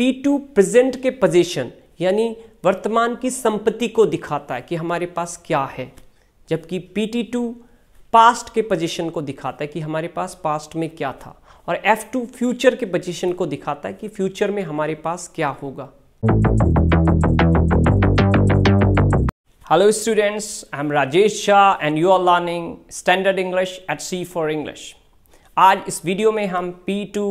P2 present के position यानी वर्तमान की संपत्ति को दिखाता है कि हमारे पास क्या है जबकि PT2 पास्ट के पोजिशन को दिखाता है कि हमारे पास पास्ट में क्या था और F2 फ्यूचर के पोजिशन को दिखाता है कि फ्यूचर में हमारे पास क्या होगा hello students I am Rajesh Shah and you are learning standard English at C for English आज इस वीडियो में हम P2,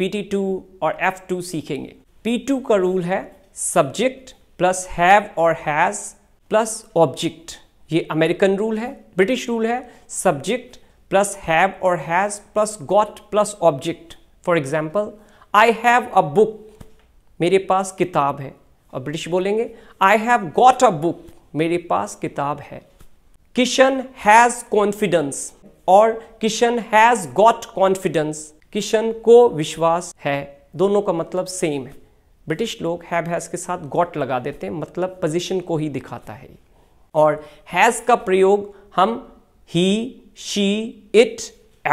PT2 और F2 सीखेंगे P2 का रूल है सब्जेक्ट प्लस हैव और हैज प्लस ऑब्जेक्ट ये अमेरिकन रूल है ब्रिटिश रूल है सब्जेक्ट प्लस हैव और has plus got plus object for example I have a book मेरे पास किताब है और ब्रिटिश बोलेंगे I have got a book मेरे पास किताब है किशन हैज कॉन्फिडेंस और Kishan has got confidence Kishan को विश्वास है दोनों का मतलब सेम है ब्रिटिश लोग हैब हैज़ के साथ गॉट लगा देते हैं मतलब पोजीशन को ही दिखाता है और हैज़ का प्रयोग हम he she it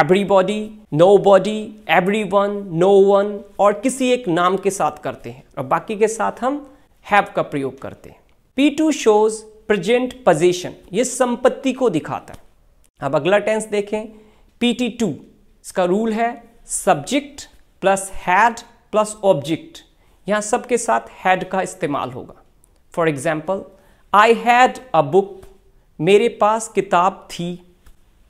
everybody nobody everyone no one और किसी एक नाम के साथ करते हैं और बाकी के साथ हम हैव का प्रयोग करते हैं P two shows present possession ये संपत्ति को दिखाता है अब अगला टेंस देखें पी टी टू इसका रूल है subject plus had plus object यहां सबके साथ हैड का इस्तेमाल होगा for example I had a book मेरे पास किताब थी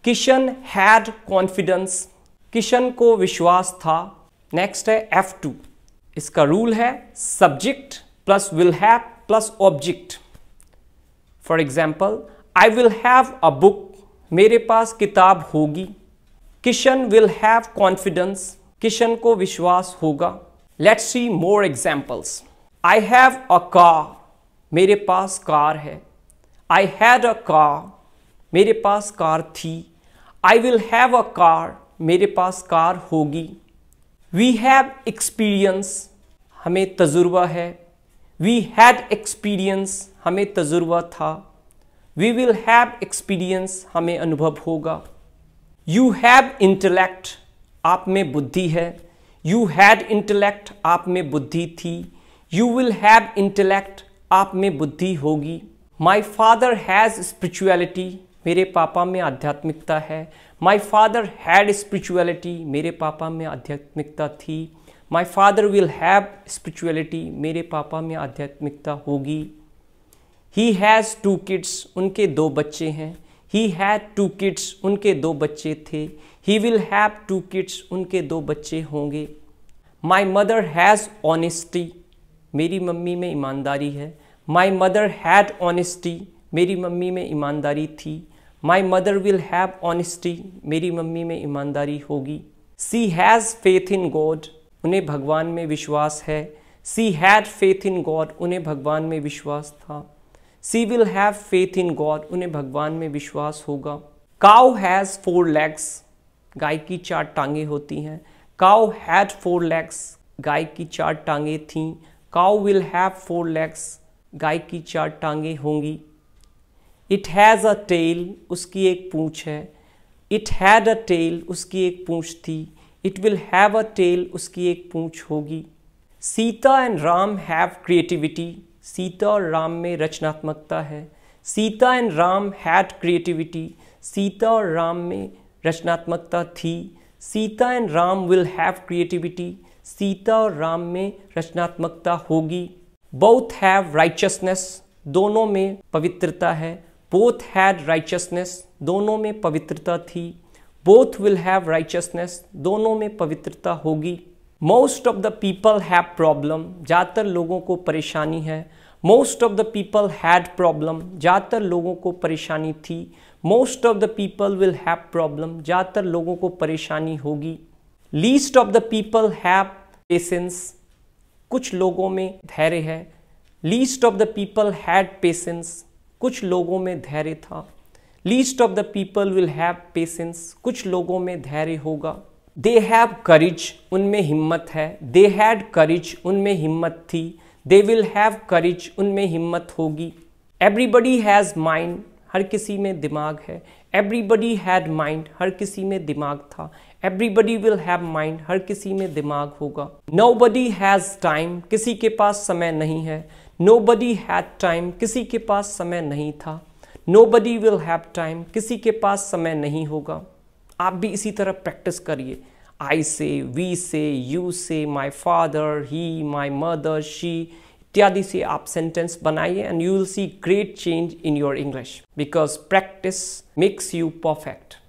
किशन हैड कॉन्फिडेंस किशन को विश्वास था नेक्स्ट है एफ टू इसका रूल है subject plus will have plus object for example I will have a book मेरे पास किताब होगी Kishan will have confidence Kishan को विश्वास होगा let's see more examples I have a car मेरे पास कार है आई हैड अ कार मेरे पास कार थी I will have a car मेरे पास कार होगी वी हैव एक्सपीरियंस हमें तजुर्बा है वी हैड एक्सपीरियंस हमें तजुर्बा था वी विल हैव एक्सपीरियंस हमें अनुभव होगा यू हैव इंटेलेक्ट आप में बुद्धि है यू हैड इंटेलेक्ट आप में बुद्धि थी यू विल हैव इंटेलेक्ट आप में बुद्धि होगी माई फादर हैज़ स्पिरिचुअलिटी मेरे पापा में आध्यात्मिकता है माई फादर हैड स्पिरिचुअलिटी मेरे पापा में आध्यात्मिकता थी my father will have spirituality मेरे पापा में आध्यात्मिकता होगी ही हैज़ टू किड्स उनके दो बच्चे हैं ही हैड टू किड्स उनके दो बच्चे थे he will have two kids उनके दो बच्चे होंगे माई मदर हैज़ ऑनेस्टी मेरी मम्मी में ईमानदारी है माई मदर हैड ऑनेस्टी मेरी मम्मी में ईमानदारी थी my mother will have honesty मेरी मम्मी में ईमानदारी होगी she has faith in God उन्हें भगवान में विश्वास है she had faith in God उन्हें भगवान में विश्वास था she will have faith in God उन्हें भगवान में विश्वास होगा काउ हैज़ फोर लेग्स गाय की चार टांगे होती हैं काउ हैड फोर लेग्स गाय की चार टांगे थी cow will have four legs गाय की चार टांगे होंगी इट हैज़ अ टेल उसकी एक पूँछ है इट हैड अ टेल उसकी एक पूँछ थी it will have a tail उसकी एक पूंछ होगी Sita and Ram have creativity Sita और राम में रचनात्मकता है Sita and Ram had creativity Sita और राम में रचनात्मकता थी Sita and Ram will have creativity Sita और राम में रचनात्मकता होगी बोथ हैव राइचसनेस दोनों में पवित्रता है बोथ हैड राइचसनेस दोनों में पवित्रता थी बोथ विल हैव राइचसनेस दोनों में पवित्रता होगी most of the people have problem ज़्यादातर लोगों को परेशानी है most of the people had problem ज़्यादातर लोगों को परेशानी थी most of the people will have problem ज़्यादातर लोगों को परेशानी होगी least of the people have patience कुछ लोगों में धैर्य है least of the people had patience कुछ लोगों में धैर्य था least of the people will have patience कुछ लोगों में धैर्य होगा दे हैव करिज उनमें हिम्मत है दे हैड करिज उनमें हिम्मत थी दे विल हैव करिज उनमें हिम्मत होगी एवरीबडी हैज़ माइंड हर किसी में दिमाग है एवरीबडी हैड माइंड हर किसी में दिमाग था एवरीबडी विल हैव माइंड हर किसी में दिमाग होगा नो बडी हैज़ टाइम किसी के पास समय नहीं है नो बडी हैड टाइम किसी के पास समय नहीं था nobody will have time किसी के पास समय नहीं होगा आप भी इसी तरह प्रैक्टिस करिए आई से वी से यू से my father he my mother she इत्यादि से आप सेंटेंस बनाइए and you will see great change in your English because practice makes you perfect